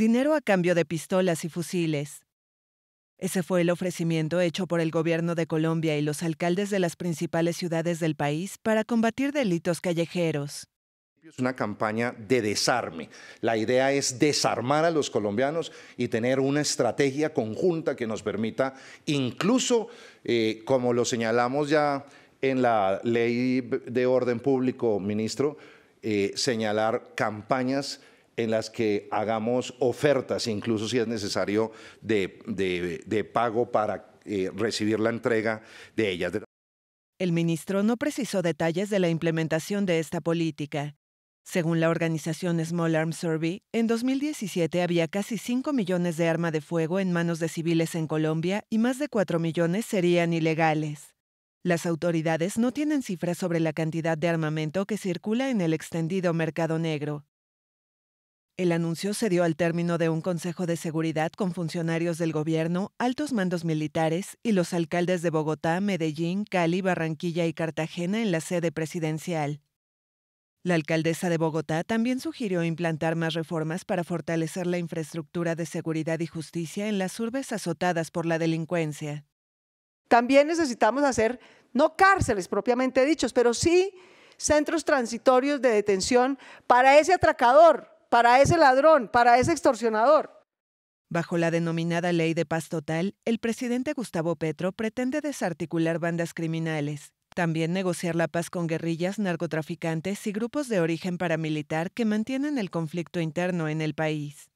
dinero a cambio de pistolas y fusiles. Ese fue el ofrecimiento hecho por el gobierno de Colombia y los alcaldes de las principales ciudades del país para combatir delitos callejeros. Es una campaña de desarme. La idea es desarmar a los colombianos y tener una estrategia conjunta que nos permita, incluso, eh, como lo señalamos ya en la ley de orden público, ministro, eh, señalar campañas en las que hagamos ofertas, incluso si es necesario, de, pago para eh, recibir la entrega de ellas. El ministro no precisó detalles de la implementación de esta política. Según la organización Small Arms Survey, en 2017 había casi 5 millones de armas de fuego en manos de civiles en Colombia y más de 4 millones serían ilegales. Las autoridades no tienen cifras sobre la cantidad de armamento que circula en el extendido mercado negro, el anuncio se dio al término de un consejo de seguridad con funcionarios del gobierno, altos mandos militares y los alcaldes de Bogotá, Medellín, Cali, Barranquilla y Cartagena en la sede presidencial. La alcaldesa de Bogotá también sugirió implantar más reformas para fortalecer la infraestructura de seguridad y justicia en las urbes azotadas por la delincuencia. También necesitamos hacer, no cárceles propiamente dichos, pero sí centros transitorios de detención para ese atracador para ese ladrón, para ese extorsionador. Bajo la denominada ley de paz total, el presidente Gustavo Petro pretende desarticular bandas criminales, también negociar la paz con guerrillas, narcotraficantes y grupos de origen paramilitar que mantienen el conflicto interno en el país.